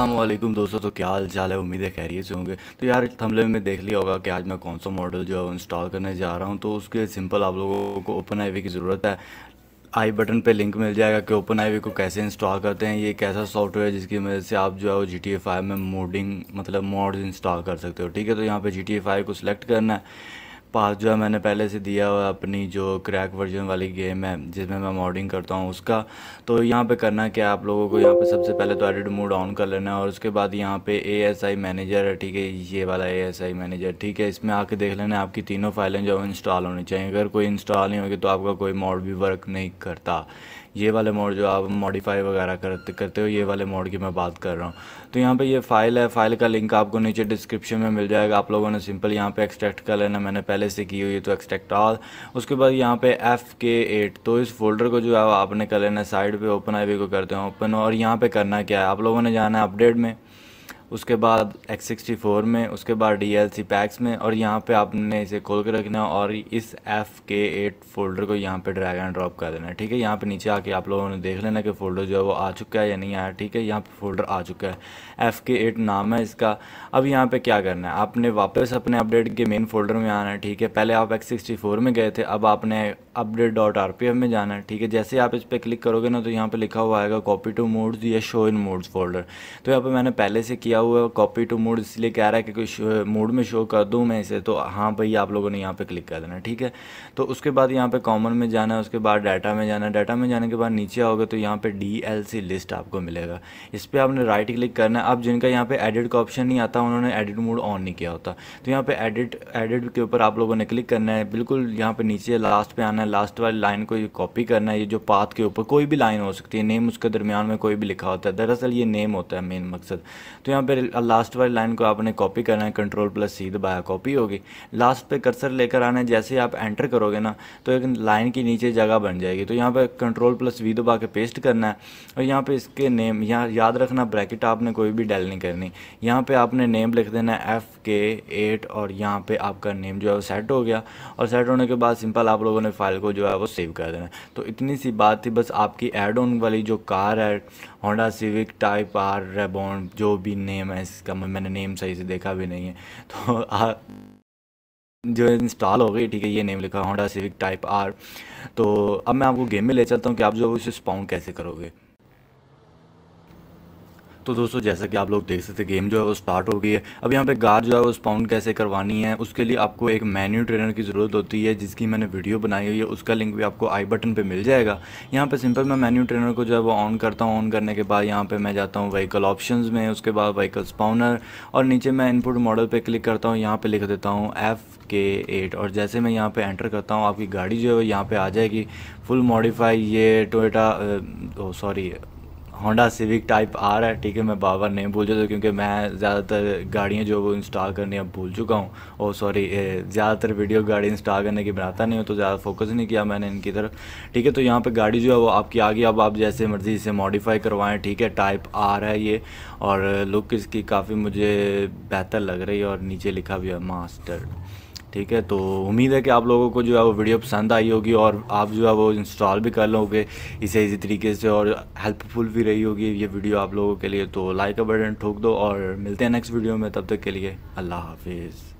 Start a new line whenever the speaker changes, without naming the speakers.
असलम दोस्तों तो क्या हाल चाल है उम्मीद खैरियत से होंगे तो यार थमले में देख लिया होगा कि आज मैं कौन सा मॉडल जो है इंस्टॉल करने जा रहा हूँ तो उसके सिंपल आप लोगों को ओपन आई की ज़रूरत है आई बटन पे लिंक मिल जाएगा कि ओपन आई को कैसे इंस्टॉल करते हैं ये एक ऐसा सॉफ्टवेयर है जिसकी मदद से आप जो है वो जी टी में मोडिंग मतलब मॉड्स इंस्टॉल कर सकते हो ठीक है तो यहाँ पर जी टी को सिलेक्ट करना है पास जो है मैंने पहले से दिया हुआ अपनी जो क्रैक वर्जन वाली गेम है जिसमें मैं मॉडिंग करता हूँ उसका तो यहाँ पे करना क्या आप लोगों को यहाँ पे सबसे पहले तो एडिट मोड ऑन कर लेना है और उसके बाद यहाँ पे ए मैनेजर है ठीक है ये वाला ए मैनेजर ठीक है इसमें आके देख लेना आपकी तीनों फाइलें जो इंस्टॉल होनी चाहिए अगर कोई इंस्टॉल नहीं होगी तो आपका कोई मॉड भी वर्क नहीं करता ये वाले मोड जो आप मॉडिफाई वगैरह करते करते हो ये वाले मोड की मैं बात कर रहा हूँ तो यहाँ पे ये फाइल है फाइल का लिंक आपको नीचे डिस्क्रिप्शन में मिल जाएगा आप लोगों ने सिंपल यहाँ पे एक्सट्रैक्ट कर लेना मैंने पहले से की हुई है तो एक्सट्रैक्ट ऑल उसके बाद यहाँ पे एफ के एट तो इस फोल्डर को जो है आपने कर लेना साइड पर ओपन आई को करते हैं ओपन और यहाँ पर करना क्या है आप लोगों ने जाना है अपडेट में उसके बाद एक्स सिक्सटी फोर में उसके बाद डी एल सी पैक्स में और यहाँ पे आपने इसे खोल के रखना है और इस एफ़ के एट फोल्डर को यहाँ पे ड्रैग एंड ड्रॉप कर देना है ठीक है यहाँ पे नीचे आके आप लोगों ने देख लेना कि फ़ोल्डर जो है वो आ चुका है या नहीं आया ठीक है यहाँ पे फोल्डर आ चुका है एफ़ के एट नाम है इसका अब यहाँ पर क्या करना है आपने वापस अपने अपडेट के मेन फोल्डर में आना है ठीक है पहले आप एक्स सिक्सटी फोर में गए थे अब आपने update dot R P F में जाना है ठीक है जैसे आप इस पर क्लिक करोगे ना तो यहाँ पर लिखा हुआ आएगा copy to mods or show in mods folder तो यहाँ पर मैंने पहले से किया हुआ कॉपी टू मूड इसलिए कह रहा है कि मूड में शो कर दूँ मैं इसे तो हाँ भाई आप लोगों ने यहाँ पे क्लिक कर देना ठीक है तो उसके बाद यहाँ पे कॉमन में जाना है उसके बाद डाटा में जाना है डाटा में जाने के बाद नीचे आओगे तो यहाँ पे डी एल सी लिस्ट आपको मिलेगा इस पर आपने राइट क्लिक करना है अब जिनका यहाँ पे एडिट का ऑप्शन नहीं आता उन्होंने एडिट मूड ऑन नहीं किया होता तो यहाँ पे एडिट एडिट के ऊपर आप लोगों ने क्लिक करना है बिल्कुल यहाँ पे नीचे लास्ट पे आना है लास्ट वाली लाइन को कॉपी करना है ये जो पाथ के ऊपर कोई भी लाइन हो सकती है नेम उसके दरमियान में कोई भी लिखा होता है दरअसल ये नेम होता है मेन मकसद तो यहाँ पे लास्ट वाली लाइन को आपने कॉपी करना है कंट्रोल प्लस सी दबाया कॉपी होगी लास्ट पे कर्सर लेकर आना है जैसे ही आप एंटर करोगे ना तो एक लाइन के नीचे जगह बन जाएगी तो यहाँ पे कंट्रोल प्लस वी दबा के पेस्ट करना है और यहाँ पे इसके नेम यहाँ याद रखना ब्रैकेट आपने कोई भी डेल नहीं करनी यहाँ पे आपने नेम लिख देना है एफ़ के एट और यहाँ पे आपका नेम जो है वो सेट हो गया और सेट होने के बाद सिंपल आप लोगों ने फाइल को जो है वो सेव कर देना है तो इतनी सी बात थी बस आपकी एड ऑन वाली जो कार है Honda Civic type R reborn जो भी नेम है मैं इसका मैंने नेम सही से देखा भी नहीं है तो आ, जो इंस्टॉल हो गई ठीक है ये नेम लिखा होंडा सिविक टाइप आर तो अब मैं आपको गेम में ले चलता हूँ कि आप जो उसे स्पाउंड कैसे करोगे तो दोस्तों जैसा कि आप लोग देख सकते गेम जो है वो स्टार्ट हो गई है अब यहाँ पे गार जो है वो स्पाउंड कैसे करवानी है उसके लिए आपको एक मेन्यू ट्रेनर की ज़रूरत होती है जिसकी मैंने वीडियो बनाई हुई है उसका लिंक भी आपको आई बटन पर मिल जाएगा यहाँ पर सिंपल मैं मेन्यू ट्रेनर को जो है वो ऑन करता हूँ ऑन करने के बाद यहाँ पर मैं जाता हूँ व्हीकल ऑप्शन में उसके बाद व्हीकल स्पाउनर और नीचे मैं इनपुट मॉडल पर क्लिक करता हूँ यहाँ पर लिख देता हूँ एफ़ के एट और जैसे मैं यहाँ पे एंटर करता हूँ आपकी गाड़ी जो है यहाँ पे आ जाएगी फुल मॉडिफाई ये Toyota sorry Honda Civic type आ रहा है ठीक है मैं बाबर नहीं भूल जाता क्योंकि मैं ज़्यादातर गाड़ियाँ जो वो इंस्टॉल करनी अब भूल चुका हूँ और सॉरी ज़्यादातर वीडियो गाड़ी इंस्टॉल करने की बनाता नहीं हो तो ज़्यादा फोकस नहीं किया मैंने इनकी तरफ ठीक है तो यहाँ पर गाड़ी जो है वो आपकी आ गई अब आप जैसे मर्ज़ी इसे मॉडिफाई करवाएँ ठीक है टाइप आ रहा है ये और लुक इसकी काफ़ी मुझे बेहतर लग रही है और नीचे लिखा भी है मास्टर्ड ठीक है तो उम्मीद है कि आप लोगों को जो है वो वीडियो पसंद आई होगी और आप जो है वो इंस्टॉल भी कर लोगे इसे इसी तरीके से और हेल्पफुल भी रही होगी ये वीडियो आप लोगों के लिए तो लाइक का बटन ठोक दो और मिलते हैं नेक्स्ट वीडियो में तब तक के लिए अल्लाह हाफिज़